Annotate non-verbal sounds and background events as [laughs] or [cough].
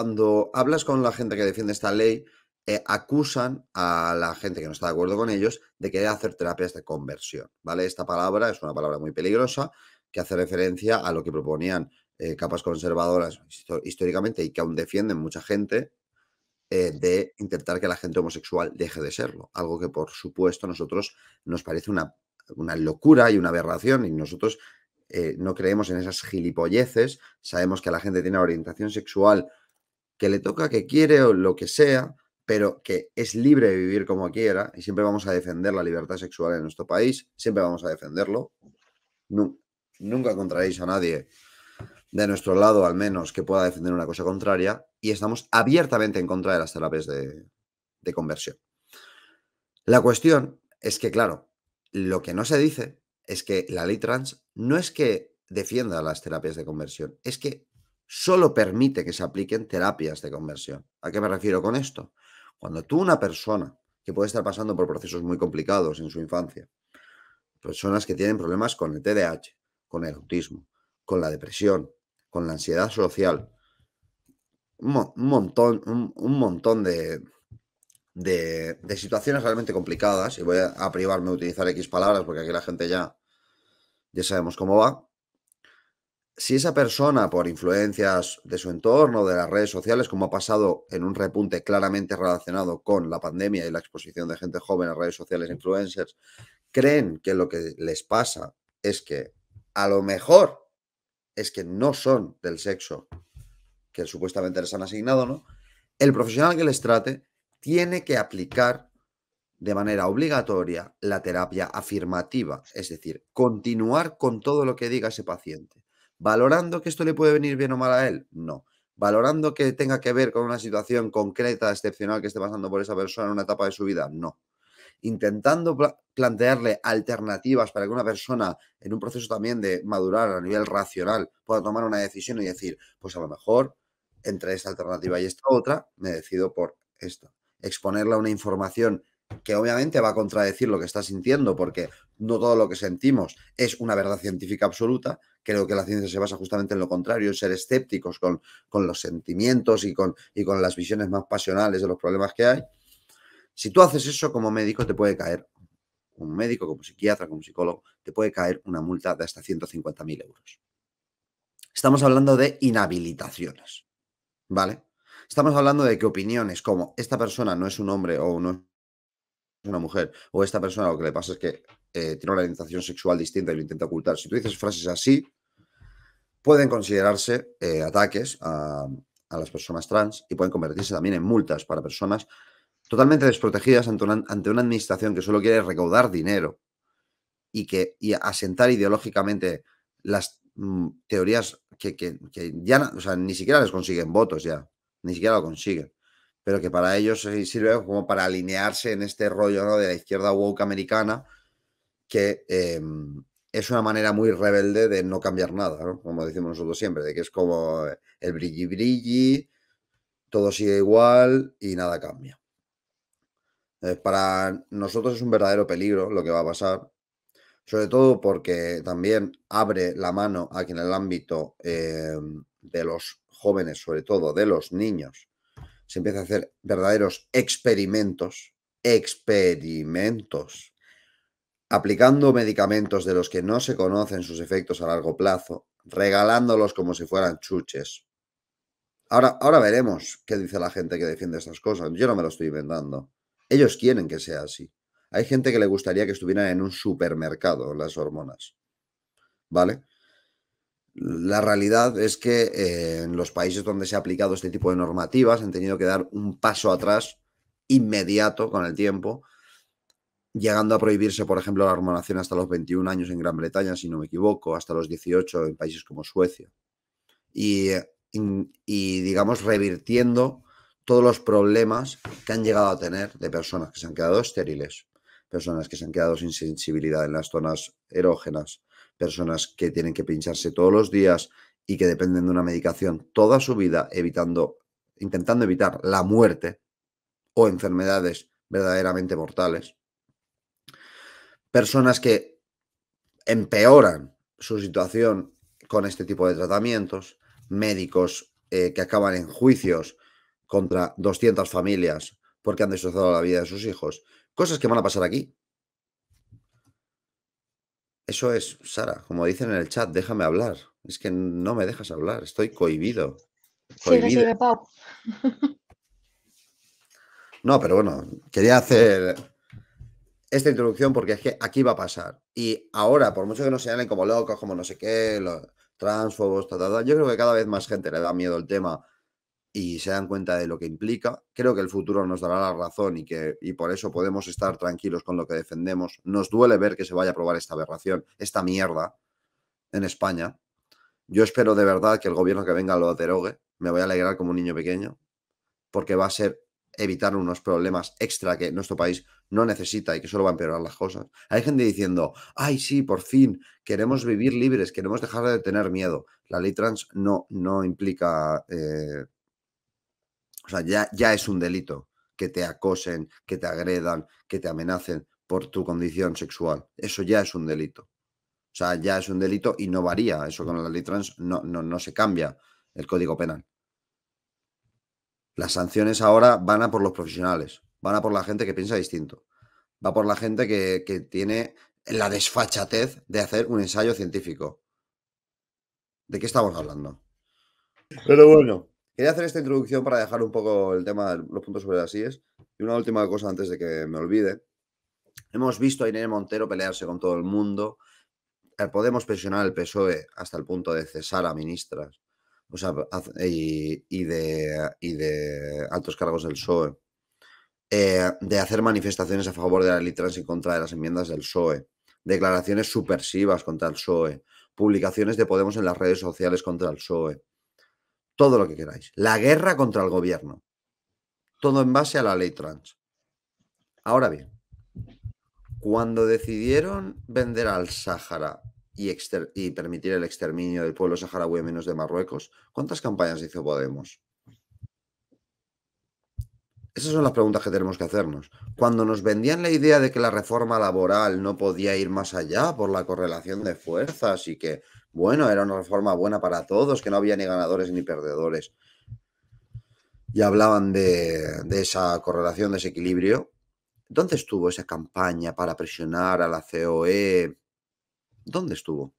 cuando hablas con la gente que defiende esta ley, eh, acusan a la gente que no está de acuerdo con ellos de querer hacer terapias de conversión, ¿vale? Esta palabra es una palabra muy peligrosa que hace referencia a lo que proponían eh, capas conservadoras históricamente y que aún defienden mucha gente eh, de intentar que la gente homosexual deje de serlo. Algo que, por supuesto, a nosotros nos parece una, una locura y una aberración y nosotros no creemos en esas gilipolleces. Sabemos que la gente tiene orientación sexual que le toca, que quiere o lo que sea, pero que es libre de vivir como quiera y siempre vamos a defender la libertad sexual en nuestro país, siempre vamos a defenderlo. nunca contraéis a nadie de nuestro lado, al menos, que pueda defender una cosa contraria y estamos abiertamente en contra de las terapias de conversión. La cuestión es que, claro, lo que no se dice es que la ley trans no es que defienda las terapias de conversión, es que solo permite que se apliquen terapias de conversión. ¿A qué me refiero con esto? Cuando tú una persona que puede estar pasando por procesos muy complicados en su infancia, personas que tienen problemas con el TDAH, con el autismo, con la depresión, con la ansiedad social, un, montón, un, montón de, de, situaciones realmente complicadas, y voy a, privarme de utilizar X palabras porque aquí la gente ya, ya sabemos cómo va, si esa persona, por influencias de su entorno, de las redes sociales, como ha pasado en un repunte claramente relacionado con la pandemia y la exposición de gente joven a redes sociales, influencers, creen que lo que les pasa es que a lo mejor es que no son del sexo que supuestamente les han asignado, ¿no? El profesional que les trate tiene que aplicar de manera obligatoria la terapia afirmativa, es decir, continuar con todo lo que diga ese paciente valorando que esto le puede venir bien o mal a él, no. Valorando que tenga que ver con una situación concreta, excepcional que esté pasando por esa persona en una etapa de su vida, no. Intentando plantearle alternativas para que una persona en un proceso también de madurar a nivel racional pueda tomar una decisión y decir, pues a lo mejor entre esta alternativa y esta otra me decido por esto? Exponerle una información que obviamente va a contradecir lo que está sintiendo, porque no todo lo que sentimos es una verdad científica absoluta. Creo que la ciencia se basa justamente en lo contrario, en ser escépticos con, con los sentimientos y con, y con las visiones más pasionales de los problemas que hay. Si tú haces eso como médico, te puede caer, un médico, como psiquiatra, como psicólogo, te puede caer una multa de hasta 150.000 euros. Estamos hablando de inhabilitaciones, ¿vale? Estamos hablando de que opiniones como esta persona no es un hombre o no una mujer, o esta persona lo que le pasa es que eh, tiene una orientación sexual distinta y lo intenta ocultar. Si tú dices frases así, pueden considerarse eh, ataques a, las personas trans y pueden convertirse también en multas para personas totalmente desprotegidas ante una, ante una administración que solo quiere recaudar dinero y, que, asentar ideológicamente las mm, teorías que, ya, ni siquiera les consiguen votos ya, ni siquiera lo consiguen pero que para ellos sirve como para alinearse en este rollo de la izquierda woke americana, que em, es una manera muy rebelde de no cambiar nada, como decimos nosotros siempre, de que es como eh, el brilli brilli, todo sigue igual y nada cambia. Eh, para nosotros es un verdadero peligro lo que va a pasar, sobre todo porque también abre la mano a en el ámbito em, de los jóvenes, sobre todo de los niños, se empieza a hacer verdaderos experimentos, experimentos, aplicando medicamentos de los que no se conocen sus efectos a largo plazo, regalándolos como si fueran chuches. Ahora, ahora veremos qué dice la gente que defiende estas cosas. Yo no me lo estoy inventando. Ellos quieren que sea así. Hay gente que le gustaría que estuvieran en un supermercado las hormonas. ¿Vale? La realidad es que eh, en los países donde se ha aplicado este tipo de normativas han tenido que dar un paso atrás inmediato con el tiempo, llegando a prohibirse, por ejemplo, la hormonación hasta los 21 años en Gran Bretaña, si no me equivoco, hasta los 18 en países como Suecia. y digamos, revirtiendo todos los problemas que han llegado a tener de personas que se han quedado estériles, personas que se han quedado sin sensibilidad en las zonas erógenas, personas que tienen que pincharse todos los días y que dependen de una medicación toda su vida, evitando, intentando evitar la muerte o enfermedades verdaderamente mortales. Personas que empeoran su situación con este tipo de tratamientos, médicos eh, que acaban en juicios contra 200 familias porque han destrozado la vida de sus hijos, cosas que van a pasar aquí, eso es, Sara, como dicen en el chat, déjame hablar. Es que no me dejas hablar, estoy cohibido. [laughs] No, pero bueno, quería hacer esta introducción porque es que aquí va a pasar. Y ahora, por mucho que nos señalen como locos, como no sé qué, los transfobos, yo creo que cada vez más gente le da miedo el tema y se dan cuenta de lo que implica. Creo que el futuro nos dará la razón y que y por eso podemos estar tranquilos con lo que defendemos. Nos duele ver que se vaya a probar esta aberración, esta mierda en España. Yo espero de verdad que el gobierno que venga lo derogue. Me voy a alegrar como un niño pequeño, porque va a ser evitar unos problemas extra que nuestro país no necesita y que solo va a empeorar las cosas. Hay gente diciendo, ay, sí, por fin, queremos vivir libres, queremos dejar de tener miedo. La ley trans no, no implica eh, o sea, ya, ya es un delito que te acosen, que te agredan, que te amenacen por tu condición sexual. Eso ya es un delito. O sea, ya es un delito y no varía. Eso con la ley trans no, no, se cambia el código penal. Las sanciones ahora van a por los profesionales, van a por la gente que piensa distinto, va por la gente que, que tiene la desfachatez de hacer un ensayo científico. ¿De qué estamos hablando? Pero bueno, Quería hacer esta introducción para dejar un poco el tema de los puntos sobre las IES. Y una última cosa antes de que me olvide. Hemos visto a Irene Montero pelearse con todo el mundo. Podemos presionar al PSOE hasta el punto de cesar a ministras y, de, altos cargos del PSOE. Eh, de hacer manifestaciones a favor de la ley trans y contra de las enmiendas del PSOE, declaraciones supersivas contra el PSOE, publicaciones de Podemos en las redes sociales contra el PSOE todo lo que queráis. La guerra contra el gobierno. Todo en base a la ley trans. Ahora bien, cuando decidieron vender al Sáhara y, y, permitir el exterminio del pueblo saharaui menos de Marruecos, ¿cuántas campañas hizo Podemos? Esas son las preguntas que tenemos que hacernos. Cuando nos vendían la idea de que la reforma laboral no podía ir más allá por la correlación de fuerzas y que, bueno, era una reforma buena para todos, que no había ni ganadores ni perdedores, y hablaban de, esa correlación, de ese equilibrio, ¿dónde estuvo esa campaña para presionar a la COE? ¿Dónde estuvo?